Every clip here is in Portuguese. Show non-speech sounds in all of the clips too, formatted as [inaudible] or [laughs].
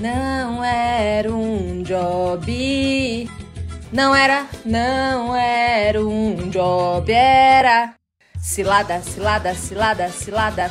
Não era um job. Não era, não era um job, era. Cilada, cilada, cilada, cilada.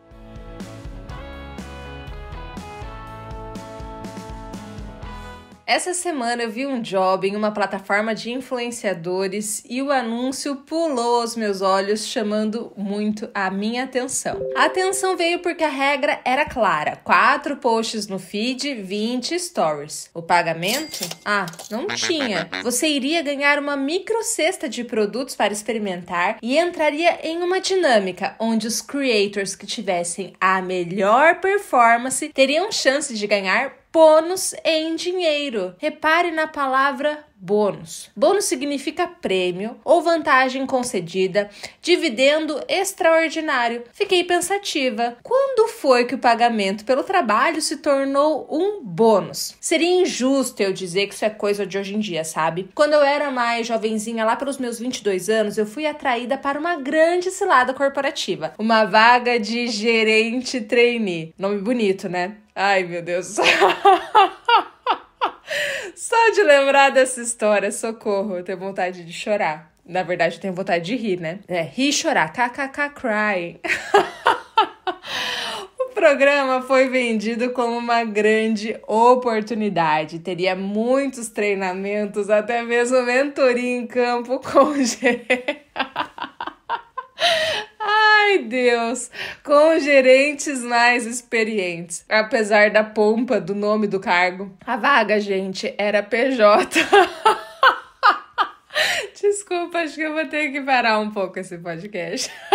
Essa semana eu vi um job em uma plataforma de influenciadores e o anúncio pulou os meus olhos, chamando muito a minha atenção. A atenção veio porque a regra era clara: quatro posts no feed, 20 stories. O pagamento? Ah, não tinha. Você iria ganhar uma micro cesta de produtos para experimentar e entraria em uma dinâmica onde os creators que tivessem a melhor performance teriam chance de ganhar bônus em dinheiro. Repare na palavra bônus. Bônus significa prêmio ou vantagem concedida, dividendo extraordinário. Fiquei pensativa. Quando foi que o pagamento pelo trabalho se tornou um bônus? Seria injusto eu dizer que isso é coisa de hoje em dia, sabe? Quando eu era mais jovenzinha, lá pelos meus 22 anos, eu fui atraída para uma grande cilada corporativa, uma vaga de gerente trainee. Nome bonito, né? Ai, meu Deus. [laughs] Só de lembrar dessa história, socorro, eu tenho vontade de chorar. Na verdade, eu tenho vontade de rir, né? É, rir e chorar. KKK crying. [laughs] O programa foi vendido como uma grande oportunidade. Teria muitos treinamentos, até mesmo mentoria em campo com o G. [laughs] Ai, Deus! Com gerentes mais experientes. Apesar da pompa do nome do cargo, a vaga, gente, era PJ. [laughs] Desculpa, acho que eu vou ter que parar um pouco esse podcast. [laughs]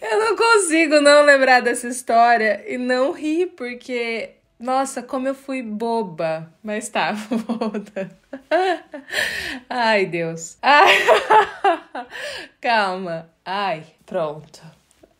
eu não consigo não lembrar dessa história e não rir, porque nossa, como eu fui boba. Mas tá, [laughs] volta. Ai, Deus. Ai. [laughs] Calma. Ai, pronto.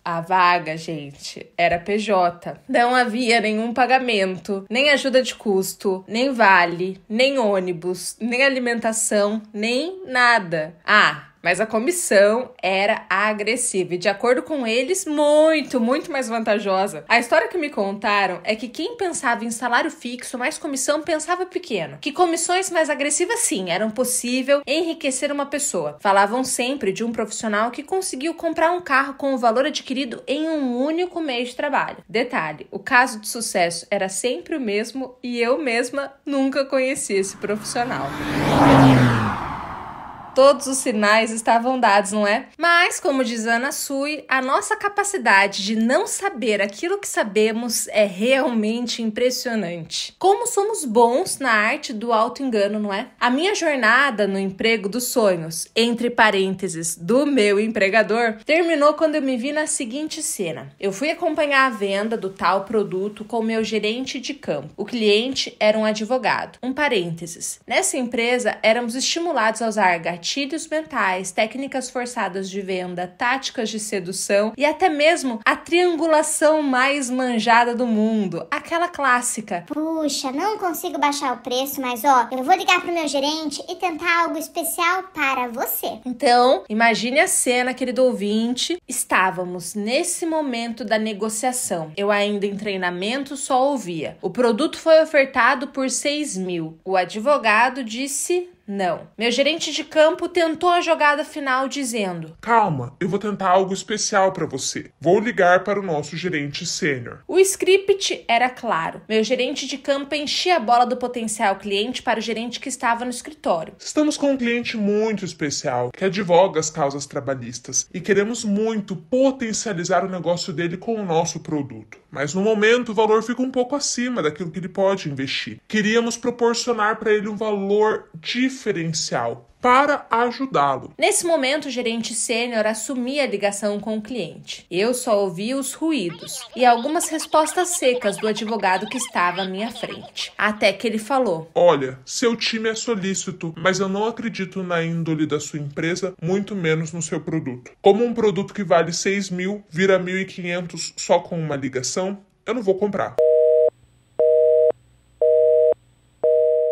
A vaga, gente, era PJ. Não havia nenhum pagamento, nem ajuda de custo, nem vale, nem ônibus, nem alimentação, nem nada. Ah, mas a comissão era agressiva e, de acordo com eles, muito, muito mais vantajosa. A história que me contaram é que quem pensava em salário fixo mais comissão pensava pequeno. Que comissões mais agressivas, sim, eram possível enriquecer uma pessoa. Falavam sempre de um profissional que conseguiu comprar um carro com o valor adquirido em um único mês de trabalho. Detalhe: o caso de sucesso era sempre o mesmo e eu mesma nunca conheci esse profissional. Todos os sinais estavam dados, não é? Mas, como diz Ana Sui, a nossa capacidade de não saber aquilo que sabemos é realmente impressionante. Como somos bons na arte do auto-engano, não é? A minha jornada no emprego dos sonhos, entre parênteses, do meu empregador, terminou quando eu me vi na seguinte cena. Eu fui acompanhar a venda do tal produto com meu gerente de campo. O cliente era um advogado. Um parênteses. Nessa empresa, éramos estimulados a usar gatilhos mentais, técnicas forçadas de venda, táticas de sedução e até mesmo a triangulação mais manjada do mundo, aquela clássica. Puxa, não consigo baixar o preço, mas ó, eu vou ligar pro meu gerente e tentar algo especial para você. Então, imagine a cena, querido ouvinte. Estávamos nesse momento da negociação. Eu ainda em treinamento só ouvia. O produto foi ofertado por 6 mil. O advogado disse não. Meu gerente de campo tentou a jogada final dizendo: Calma, eu vou tentar algo especial para você. Vou ligar para o nosso gerente sênior. O script era claro. Meu gerente de campo enchia a bola do potencial cliente para o gerente que estava no escritório. Estamos com um cliente muito especial que advoga as causas trabalhistas e queremos muito potencializar o negócio dele com o nosso produto. Mas no momento o valor fica um pouco acima daquilo que ele pode investir. Queríamos proporcionar para ele um valor diferente diferencial para ajudá-lo. Nesse momento, o gerente sênior assumia a ligação com o cliente. Eu só ouvi os ruídos e algumas respostas secas do advogado que estava à minha frente. Até que ele falou: Olha, seu time é solícito, mas eu não acredito na índole da sua empresa, muito menos no seu produto. Como um produto que vale 6 mil vira 1.500 só com uma ligação, eu não vou comprar.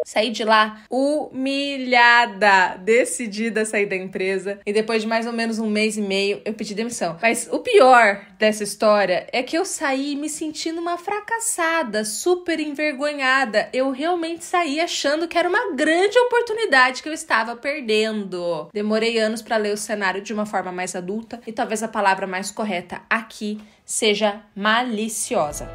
Saí de lá humilhada, decidida a sair da empresa. E depois de mais ou menos um mês e meio, eu pedi demissão. Mas o pior dessa história é que eu saí me sentindo uma fracassada, super envergonhada. Eu realmente saí achando que era uma grande oportunidade que eu estava perdendo. Demorei anos para ler o cenário de uma forma mais adulta e talvez a palavra mais correta aqui seja maliciosa.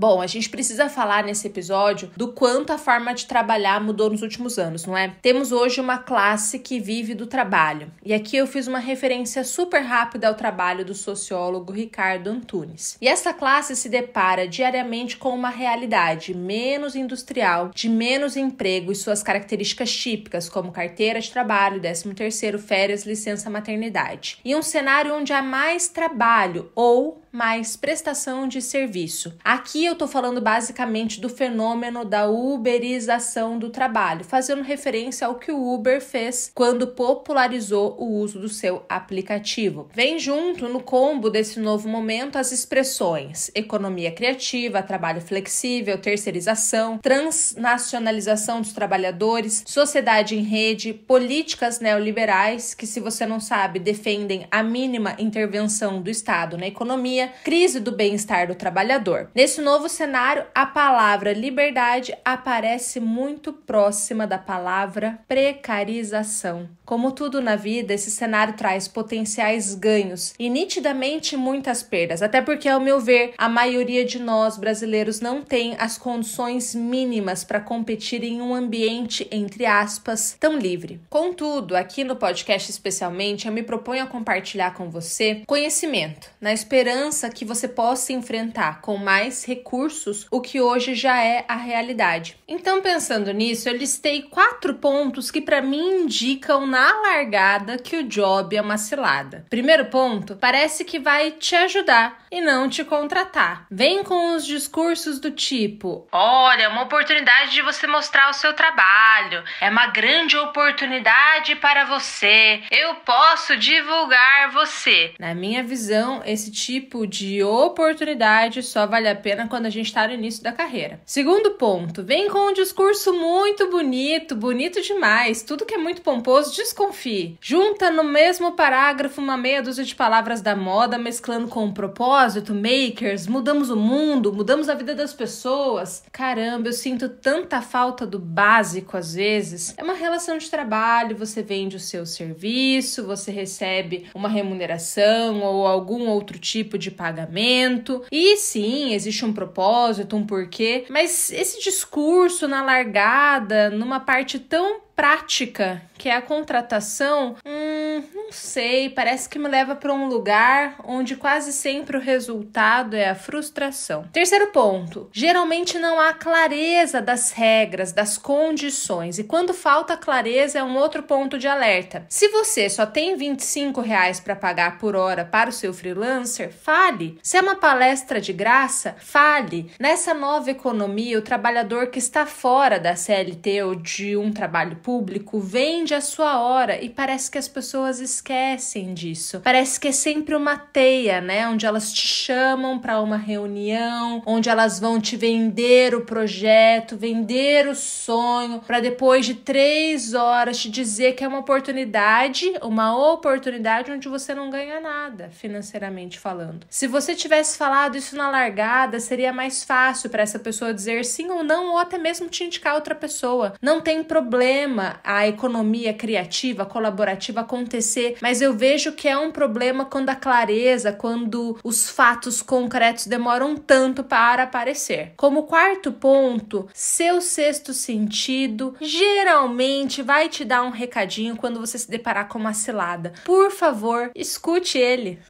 Bom, a gente precisa falar nesse episódio do quanto a forma de trabalhar mudou nos últimos anos, não é? Temos hoje uma classe que vive do trabalho. E aqui eu fiz uma referência super rápida ao trabalho do sociólogo Ricardo Antunes. E essa classe se depara diariamente com uma realidade menos industrial, de menos emprego e suas características típicas, como carteira de trabalho, 13 férias, licença maternidade. E um cenário onde há mais trabalho ou mais prestação de serviço. Aqui eu estou falando basicamente do fenômeno da uberização do trabalho, fazendo referência ao que o Uber fez quando popularizou o uso do seu aplicativo. Vem junto no combo desse novo momento as expressões economia criativa, trabalho flexível, terceirização, transnacionalização dos trabalhadores, sociedade em rede, políticas neoliberais que, se você não sabe, defendem a mínima intervenção do Estado na economia crise do bem-estar do trabalhador. Nesse novo cenário, a palavra liberdade aparece muito próxima da palavra precarização. Como tudo na vida, esse cenário traz potenciais ganhos e nitidamente muitas perdas, até porque, ao meu ver, a maioria de nós brasileiros não tem as condições mínimas para competir em um ambiente, entre aspas, tão livre. Contudo, aqui no podcast especialmente, eu me proponho a compartilhar com você conhecimento, na esperança pensa que você possa enfrentar com mais recursos o que hoje já é a realidade. Então, pensando nisso, eu listei quatro pontos que para mim indicam na largada que o job é uma cilada. Primeiro ponto, parece que vai te ajudar e não te contratar. Vem com os discursos do tipo: "Olha, é uma oportunidade de você mostrar o seu trabalho. É uma grande oportunidade para você. Eu posso divulgar você." Na minha visão, esse tipo tipo de oportunidade só vale a pena quando a gente está no início da carreira. Segundo ponto, vem com um discurso muito bonito, bonito demais. Tudo que é muito pomposo, desconfie. Junta no mesmo parágrafo uma meia dúzia de palavras da moda, mesclando com um propósito, makers, mudamos o mundo, mudamos a vida das pessoas. Caramba, eu sinto tanta falta do básico às vezes. É uma relação de trabalho, você vende o seu serviço, você recebe uma remuneração ou algum outro tipo de de pagamento. E sim, existe um propósito, um porquê, mas esse discurso na largada, numa parte tão prática que é a contratação, hum, não sei, parece que me leva para um lugar onde quase sempre o resultado é a frustração. Terceiro ponto: geralmente não há clareza das regras, das condições, e quando falta clareza é um outro ponto de alerta. Se você só tem 25 reais para pagar por hora para o seu freelancer, fale. Se é uma palestra de graça, fale. Nessa nova economia, o trabalhador que está fora da CLT ou de um trabalho público vende a sua hora e parece que as pessoas pessoas esquecem disso. Parece que é sempre uma teia, né? Onde elas te chamam para uma reunião, onde elas vão te vender o projeto, vender o sonho, para depois de três horas te dizer que é uma oportunidade, uma oportunidade onde você não ganha nada, financeiramente falando. Se você tivesse falado isso na largada, seria mais fácil para essa pessoa dizer sim ou não, ou até mesmo te indicar outra pessoa. Não tem problema a economia criativa, colaborativa com acontecer, mas eu vejo que é um problema quando a clareza, quando os fatos concretos demoram tanto para aparecer. Como quarto ponto, seu sexto sentido geralmente vai te dar um recadinho quando você se deparar com uma cilada. Por favor, escute ele.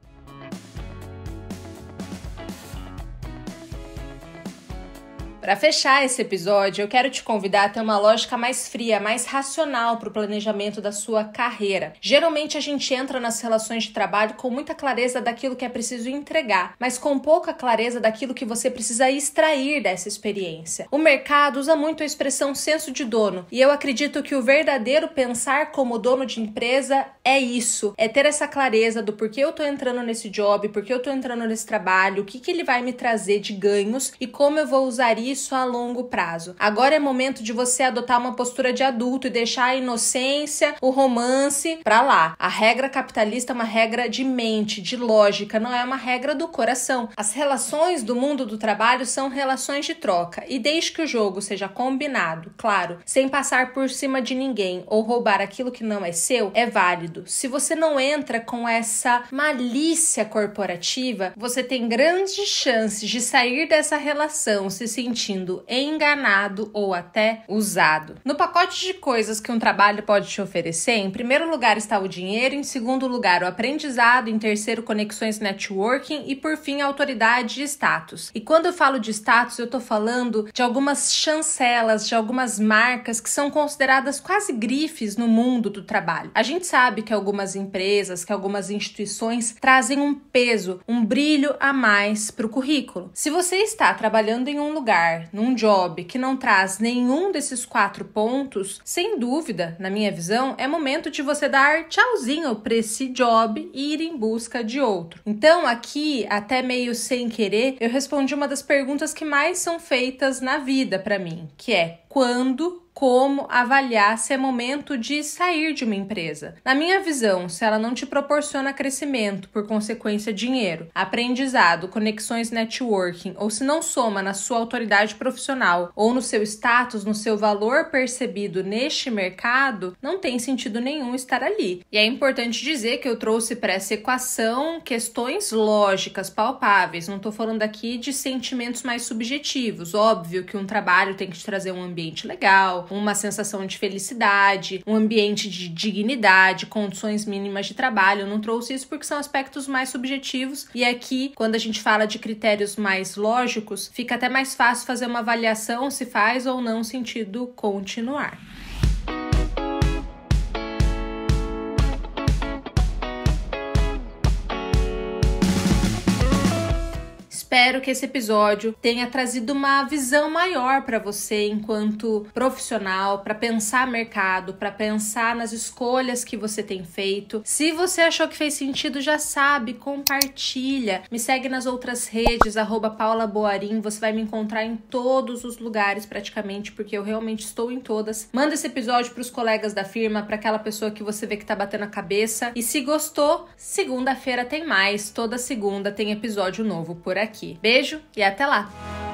Para fechar esse episódio, eu quero te convidar a ter uma lógica mais fria, mais racional para o planejamento da sua carreira. Geralmente a gente entra nas relações de trabalho com muita clareza daquilo que é preciso entregar, mas com pouca clareza daquilo que você precisa extrair dessa experiência. O mercado usa muito a expressão senso de dono, e eu acredito que o verdadeiro pensar como dono de empresa é isso, é ter essa clareza do porquê eu estou entrando nesse job, porquê eu estou entrando nesse trabalho, o que, que ele vai me trazer de ganhos e como eu vou usar isso isso a longo prazo. Agora é momento de você adotar uma postura de adulto e deixar a inocência, o romance para lá. A regra capitalista é uma regra de mente, de lógica, não é uma regra do coração. As relações do mundo do trabalho são relações de troca e desde que o jogo seja combinado, claro, sem passar por cima de ninguém ou roubar aquilo que não é seu, é válido. Se você não entra com essa malícia corporativa, você tem grandes chances de sair dessa relação se sentir sentindo enganado ou até usado. No pacote de coisas que um trabalho pode te oferecer, em primeiro lugar está o dinheiro, em segundo lugar o aprendizado, em terceiro conexões networking e por fim autoridade e status. E quando eu falo de status, eu estou falando de algumas chancelas, de algumas marcas que são consideradas quase grifes no mundo do trabalho. A gente sabe que algumas empresas, que algumas instituições trazem um peso, um brilho a mais para o currículo. Se você está trabalhando em um lugar trabalhar num job que não traz nenhum desses quatro pontos, sem dúvida, na minha visão, é momento de você dar tchauzinho para esse job e ir em busca de outro. Então, aqui, até meio sem querer, eu respondi uma das perguntas que mais são feitas na vida para mim, que é quando como avaliar se é momento de sair de uma empresa. Na minha visão, se ela não te proporciona crescimento, por consequência, dinheiro, aprendizado, conexões networking, ou se não soma na sua autoridade profissional ou no seu status, no seu valor percebido neste mercado, não tem sentido nenhum estar ali. E é importante dizer que eu trouxe para essa equação questões lógicas, palpáveis, não estou falando aqui de sentimentos mais subjetivos. Óbvio que um trabalho tem que te trazer um ambiente legal, uma sensação de felicidade, um ambiente de dignidade, condições mínimas de trabalho. Eu não trouxe isso porque são aspectos mais subjetivos e aqui, quando a gente fala de critérios mais lógicos, fica até mais fácil fazer uma avaliação se faz ou não sentido continuar. espero que esse episódio tenha trazido uma visão maior para você enquanto profissional, para pensar mercado, para pensar nas escolhas que você tem feito. Se você achou que fez sentido, já sabe, compartilha. Me segue nas outras redes, paulaboarim. Você vai me encontrar em todos os lugares praticamente, porque eu realmente estou em todas. Manda esse episódio para os colegas da firma, para aquela pessoa que você vê que tá batendo a cabeça. E se gostou, segunda-feira tem mais. Toda segunda tem episódio novo por aqui aqui. Beijo e até lá!